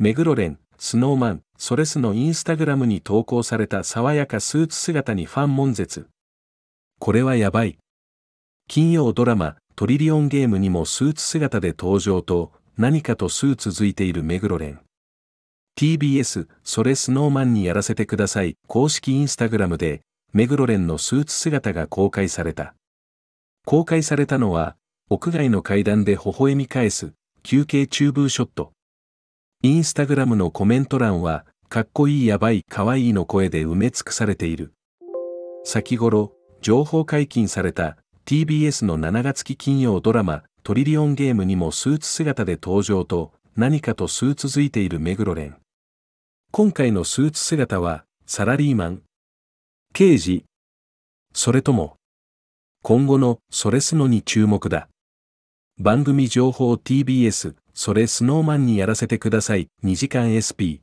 目黒蓮、スノーマン、ソレスのインスタグラムに投稿された爽やかスーツ姿にファン悶絶。これはやばい。金曜ドラマ、トリリオンゲームにもスーツ姿で登場と、何かとスーツ続いている目黒蓮。TBS、それスノーマンにやらせてください公式インスタグラムで、目黒蓮のスーツ姿が公開された。公開されたのは、屋外の階段で微笑み返す、休憩中ブーショット。インスタグラムのコメント欄は、かっこいいやばいかわいいの声で埋め尽くされている。先頃、情報解禁された TBS の7月期金曜ドラマトリリオンゲームにもスーツ姿で登場と何かとスーツづいている目黒蓮。今回のスーツ姿はサラリーマン、刑事、それとも今後のそれすのに注目だ。番組情報 TBS それスノーマンにやらせてください。2時間 SP。